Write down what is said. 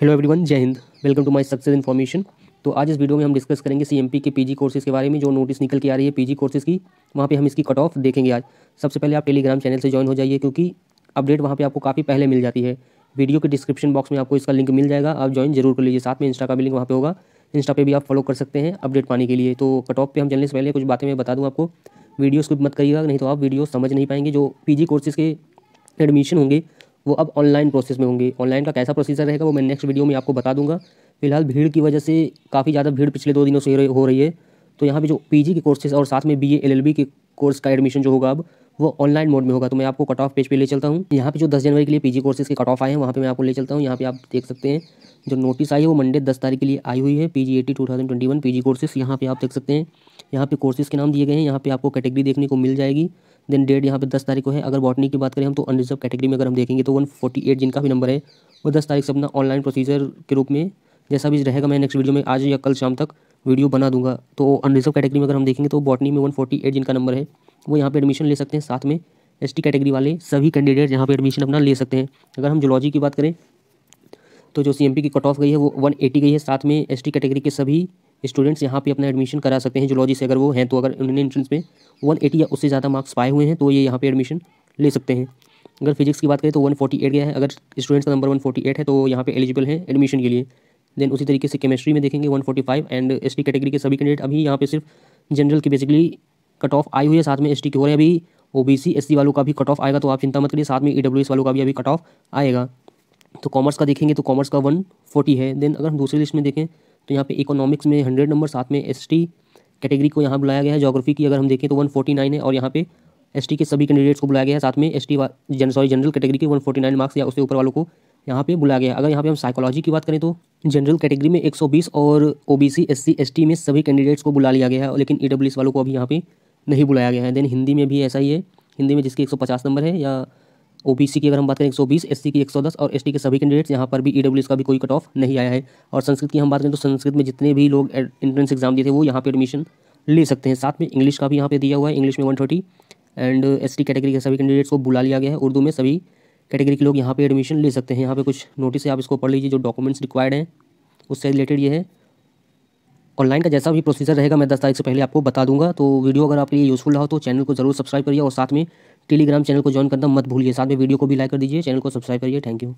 hello everyone जय हिंद welcome to my success information तो आज इस वीडियो में हम डिस्कस करेंगे सीएमपी के पीजी कोर्सेज के बारे में जो नोटिस निकल के आ रही है पीजी कोर्सेज की वहाँ पे हम इसकी कट ऑफ देखेंगे आज सबसे पहले आप टेलीग्राम चैनल से ज्वाइन हो जाइए क्योंकि अपडेट वहाँ पर आपको काफ़ी पहले मिल जाती है वीडियो के डिस्क्रिप्शन बॉक्स में आपको इसका लिंक मिल जाएगा आप ज्वाइन जरूर कर लीजिए साथ में इंस्टा का भी लिंक वहाँ पर होगा इंस्टा पर भी आप फॉलो कर सकते हैं अपडेट पाने के लिए तो कट ऑफ पर हम चलने से पहले कुछ बातें मैं बता दूँ आपको वीडियो स्किप मत करिएगा नहीं तो आप वीडियो समझ नहीं पाएंगे जो पी कोर्सेज़ के एडमिशन होंगे वो अब ऑनलाइन प्रोसेस में होंगे ऑनलाइन का कैसा प्रोसीजर रहेगा वो मैं नेक्स्ट वीडियो में आपको बता दूंगा फिलहाल भीड़ की वजह से काफ़ी ज़्यादा भीड़ पिछले दो दिनों से हो रही है तो यहाँ पे जो पीजी के कोर्सेज और साथ में बीए एलएलबी के कोर्स का एडमिशन जो होगा अब वो ऑनलाइन मोड में होगा तो मैं आपको कट ऑफ पेज पे ले चलता हूँ यहाँ पे जो 10 जनवरी के लिए पीजी कोर्सेज के कट ऑफ आए हैं वहाँ पे मैं आपको ले चलता हूँ यहाँ पे आप देख सकते हैं जो नोटिस आई है वो मंडे दस तारीख के लिए आई हुई है P G AT two thousand twenty one P G courses यहाँ पे आप देख सकते हैं यहाँ पे कोर्सेज के नाम दिए गए हैं यहाँ पे आपको कैटेगरी देखने को मिल जाएगी देन डेट यहाँ पे दस तारीख को है अगर बॉटनी की बात करें हम तो अनरिजर्व कैटेगरी में अगर हम देखेंगे तो वन फोर्टी एट जिनका भी नंबर है वो दस तारीख से अपना ऑनलाइन प्रोसीजर के रूप में जैसा भी रहेगा मैं नेक्स्ट वीडियो में आज या कल शाम तक वीडियो बना दूंगा तो अनरिजर्व कैटेगरी में अगर हम देखेंगे तो बॉटनी में वन फोर्टी एट जिनका नंबर है वो यहाँ पर एडमिशन ले सकते हैं साथ में एस कैटेगरी वाले सभी कैंडिडेट यहाँ पर एडमिशन अपना ले सकते हैं अगर हम जोलॉजी की बात करें तो जो सी की कट ऑफ गई है वो वन एटी गई है साथ में एस कैटेगरी के सभी स्टूडेंट्स यहाँ पे अपना एडमिशन करा सकते हैं जोलॉजी से अगर वो हैं तो अगर उन्होंने एंट्रेंस में वन एटी या उससे ज़्यादा मार्क्स पाए हुए हैं तो ये यहाँ पे एडमिशन ले सकते हैं अगर फिजिक्स की बात करें तो वन फोर्टी एट गया है अगर स्टूडेंट्स का नंबर वन फोर्टी एट है तो यहाँ पे एलिजिबल है एडमिशन के लिए देन उसी तरीके से केमिस्ट्री में देखेंगे one forty five and S T category के सभी कैंडिडेट अभी यहाँ पे सिर्फ जनरल की बेसिकली कट ऑफ आई हुई है साथ में एस टी के हो रहे हैं अभी O B C S C वालों का भी कट ऑफ आएगा तो आप चिंता मत करिए साथ में ई डब्ल्यू एस वालों का भी अभी कट ऑफ आएगा तो कॉमर्स का देखेंगे तो कॉमर्स का वन फोर्टी है देन अगर हम दूसरी लिस्ट में देखें तो यहाँ पे इकोनॉमिक्स में हंड्रेड नंबर साथ में एस कैटेगरी को यहाँ बुलाया गया है जोग्राफी की अगर हम देखें तो वन फोर्टी नाइन है और यहाँ पे एस के सभी कैंडिडेट्स को बुलाया गया है साथ में S gen sorry general category के वन नाइन मार्क्स या उससे ऊपर वालों को यहाँ पे बुलाया गया अगर यहाँ पे हम साइकोलॉजी की बात करें तो जनरल कैटेगरी में 120 और O B C S C में सभी कैंडिडेट्स को बुला लिया गया है लेकिन ई वालों को अभी यहाँ पे नहीं बुलाया गया है देन हिंदी में भी ऐसा ही है हिंदी में जिसके 150 नंबर है या ओबीसी की अगर हम बात करें 120 एससी की 110 और एसटी के सभी कैंडिडेट्स यहाँ पर भी ईडब्ल्यूएस e का भी कोई कट ऑफ नहीं आया है और संस्कृत की हम बात करें तो संस्कृत में जितने भी लोग एंट्रेंस एग्जाम दिए थे वो यहाँ पर एडमिशन ले सकते हैं साथ में इंग्लिश का भी यहाँ पर दिया हुआ है इंग्लिश में वन एंड एस कैटेगरी के सभी कैंडिडेट्स को बुला लिया गया है उर्दू में सभी कैटेगरी के लोग यहाँ पर एडमिशन ले सकते हैं यहाँ पर कुछ नोटिस है आप इसको पढ़ लीजिए जो डॉक्यूमेंट्स रिक्वायर्ड हैं उससे रिलेटेड ये है ऑनलाइन का जैसा भी प्रोसीजर रहेगा मैं दस तारीख से पहले आपको बता दूंगा तो वीडियो अगर आपके लिए यूज़फुल रहा तो चैनल को जरूर सब्सक्राइब करिए और साथ में टेलीग्राम चैनल को ज्वाइन करना मत भूलिए साथ में वीडियो को भी लाइक कर दीजिए चैनल को सब्सक्राइब करिए थैंक यू